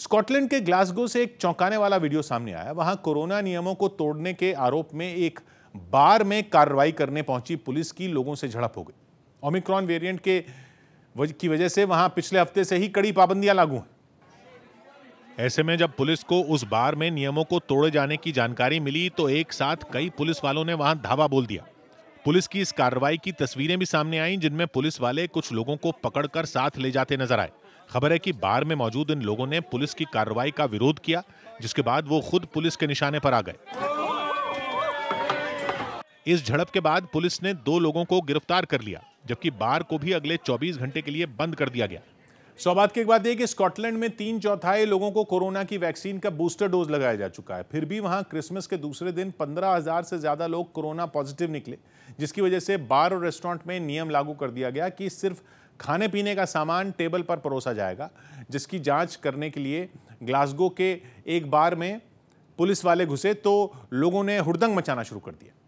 Scotland के Glasgow से एक चौंकाने वाला वीडियो सामने आया वहां कोरोना नियमों को तोड़ने के आरोप में एक बार में कार्रवाई करने पहुंची पुलिस की लोगों से झड़प हो गई ओमिक्रॉन वेरिएंट के वज, की वजह से वहां पिछले हफ्ते से ही कड़ी पाबंदियां लागू हैं ऐसे में जब पुलिस को उस बार में नियमों को तोड़े जाने की जानकारी मिली तो एक साथ कई पुलिस वालों ने वहां धावा बोल दिया पुलिस की इस कार्रवाई की तस्वीरें भी सामने आई जिनमें पुलिस वाले कुछ लोगों को पकड़कर साथ ले जाते नजर आए खबर है कि बार में मौजूद इन लोगों ने पुलिस की कार्रवाई का विरोध किया जिसके बाद वो खुद पुलिस के निशाने पर आ गए इस झड़प के बाद पुलिस ने दो लोगों को गिरफ्तार कर लिया जबकि बार को भी अगले 24 घंटे के लिए बंद कर दिया गया सौबाद की एक बात यह कि स्कॉटलैंड में तीन चौथाई लोगों को कोरोना की वैक्सीन का बूस्टर डोज लगाया जा चुका है फिर भी वहां क्रिसमस के दूसरे दिन पंद्रह हजार से ज्यादा लोग कोरोना पॉजिटिव निकले जिसकी वजह से बार और रेस्टोरेंट में नियम लागू कर दिया गया कि सिर्फ खाने पीने का सामान टेबल पर परोसा जाएगा जिसकी जाँच करने के लिए ग्लासगो के एक बार में पुलिस वाले घुसे तो लोगों ने हुड़दंग मचाना शुरू कर दिया